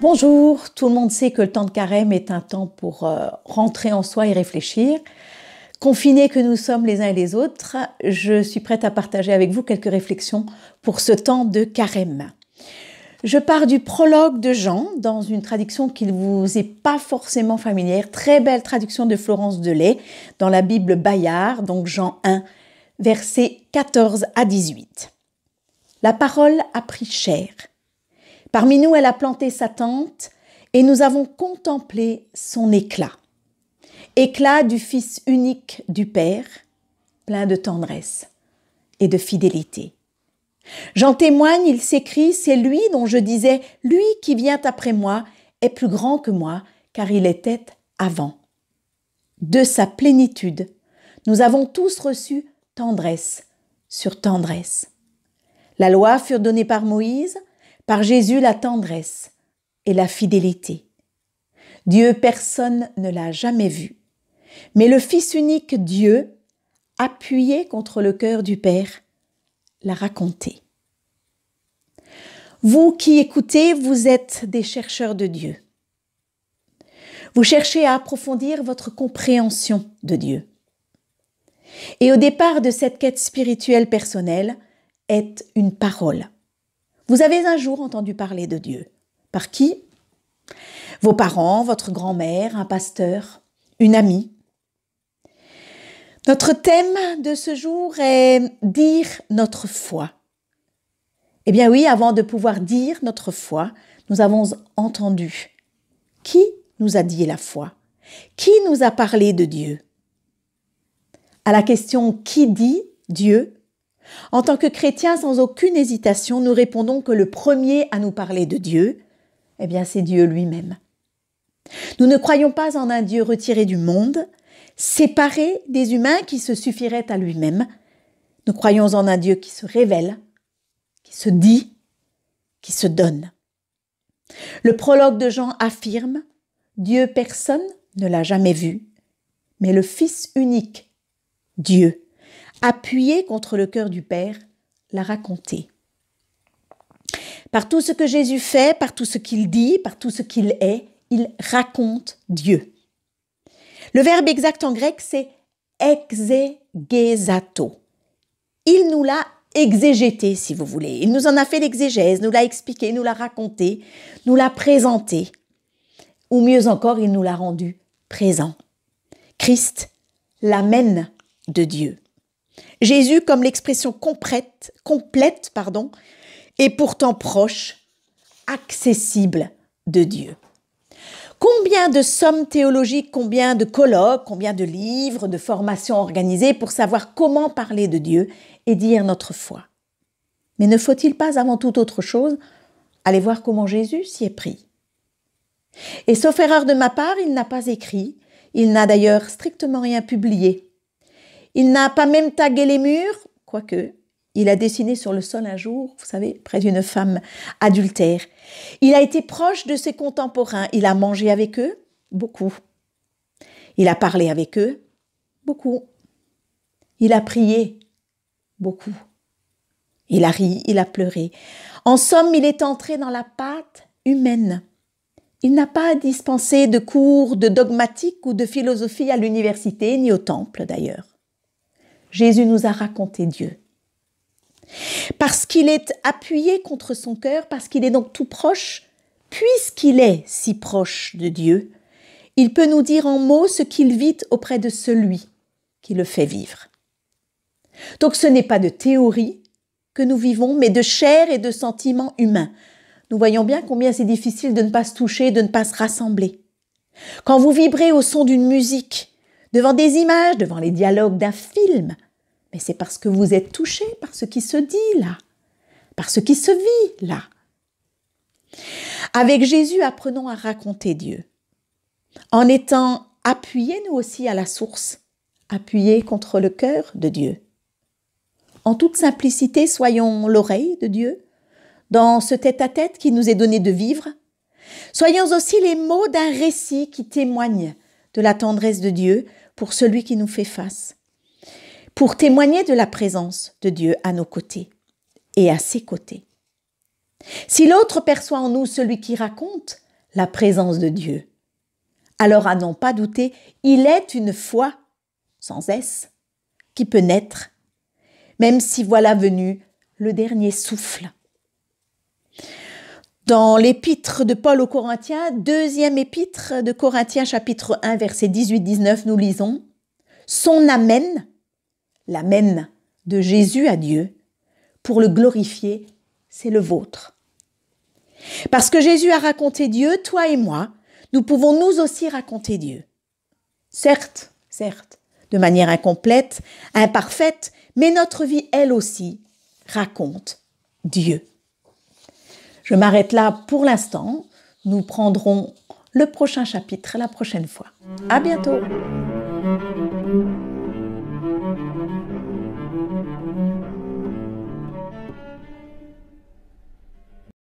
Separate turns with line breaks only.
Bonjour, tout le monde sait que le temps de carême est un temps pour euh, rentrer en soi et réfléchir. Confinés que nous sommes les uns et les autres, je suis prête à partager avec vous quelques réflexions pour ce temps de carême. Je pars du prologue de Jean dans une traduction qui ne vous est pas forcément familière, très belle traduction de Florence Delay dans la Bible Bayard, donc Jean 1, versets 14 à 18. La parole a pris chair Parmi nous, elle a planté sa tente et nous avons contemplé son éclat. Éclat du Fils unique du Père, plein de tendresse et de fidélité. J'en témoigne, il s'écrit, c'est lui dont je disais, lui qui vient après moi est plus grand que moi, car il était avant. De sa plénitude, nous avons tous reçu tendresse sur tendresse. La loi fut donnée par Moïse, par Jésus la tendresse et la fidélité. Dieu personne ne l'a jamais vu. Mais le Fils unique Dieu, appuyé contre le cœur du Père, l'a raconté. Vous qui écoutez, vous êtes des chercheurs de Dieu. Vous cherchez à approfondir votre compréhension de Dieu. Et au départ de cette quête spirituelle personnelle est une parole. Vous avez un jour entendu parler de Dieu. Par qui Vos parents, votre grand-mère, un pasteur, une amie. Notre thème de ce jour est dire notre foi. Eh bien oui, avant de pouvoir dire notre foi, nous avons entendu. Qui nous a dit la foi Qui nous a parlé de Dieu À la question qui dit Dieu, en tant que chrétiens, sans aucune hésitation, nous répondons que le premier à nous parler de Dieu, eh bien c'est Dieu lui-même. Nous ne croyons pas en un Dieu retiré du monde, séparé des humains qui se suffirait à lui-même. Nous croyons en un Dieu qui se révèle, qui se dit, qui se donne. Le prologue de Jean affirme Dieu personne ne l'a jamais vu, mais le Fils unique, Dieu, appuyé contre le cœur du Père, la raconter. Par tout ce que Jésus fait, par tout ce qu'il dit, par tout ce qu'il est, il raconte Dieu. Le verbe exact en grec, c'est exegesato. Il nous l'a exégété, si vous voulez. Il nous en a fait l'exégèse, nous l'a expliqué, nous l'a raconté, nous l'a présenté. Ou mieux encore, il nous l'a rendu présent. Christ, l'amène de Dieu. Jésus comme l'expression complète, complète pardon, et pourtant proche, accessible de Dieu. Combien de sommes théologiques, combien de colloques, combien de livres, de formations organisées pour savoir comment parler de Dieu et dire notre foi Mais ne faut-il pas avant toute autre chose aller voir comment Jésus s'y est pris Et sauf erreur de ma part, il n'a pas écrit, il n'a d'ailleurs strictement rien publié il n'a pas même tagué les murs, quoique il a dessiné sur le sol un jour, vous savez, près d'une femme adultère. Il a été proche de ses contemporains, il a mangé avec eux, beaucoup. Il a parlé avec eux, beaucoup. Il a prié, beaucoup. Il a ri, il a pleuré. En somme, il est entré dans la pâte humaine. Il n'a pas dispensé de cours de dogmatique ou de philosophie à l'université, ni au temple d'ailleurs. Jésus nous a raconté Dieu. Parce qu'il est appuyé contre son cœur, parce qu'il est donc tout proche, puisqu'il est si proche de Dieu, il peut nous dire en mots ce qu'il vit auprès de celui qui le fait vivre. Donc ce n'est pas de théorie que nous vivons, mais de chair et de sentiments humains. Nous voyons bien combien c'est difficile de ne pas se toucher, de ne pas se rassembler. Quand vous vibrez au son d'une musique, devant des images, devant les dialogues d'un film, mais c'est parce que vous êtes touché par ce qui se dit là, par ce qui se vit là. Avec Jésus, apprenons à raconter Dieu. En étant appuyés, nous aussi, à la source, appuyés contre le cœur de Dieu. En toute simplicité, soyons l'oreille de Dieu dans ce tête à -tête qui nous est donné de vivre. Soyons aussi les mots d'un récit qui témoigne de la tendresse de Dieu pour celui qui nous fait face pour témoigner de la présence de Dieu à nos côtés et à ses côtés. Si l'autre perçoit en nous celui qui raconte la présence de Dieu, alors à n'en pas douter, il est une foi, sans S, qui peut naître, même si voilà venu le dernier souffle. Dans l'épître de Paul aux Corinthiens, deuxième épître de Corinthiens chapitre 1 verset 18-19, nous lisons ⁇ Son amène » la de Jésus à Dieu, pour le glorifier, c'est le vôtre. Parce que Jésus a raconté Dieu, toi et moi, nous pouvons nous aussi raconter Dieu. Certes, certes, de manière incomplète, imparfaite, mais notre vie, elle aussi, raconte Dieu. Je m'arrête là pour l'instant. Nous prendrons le prochain chapitre la prochaine fois. À bientôt!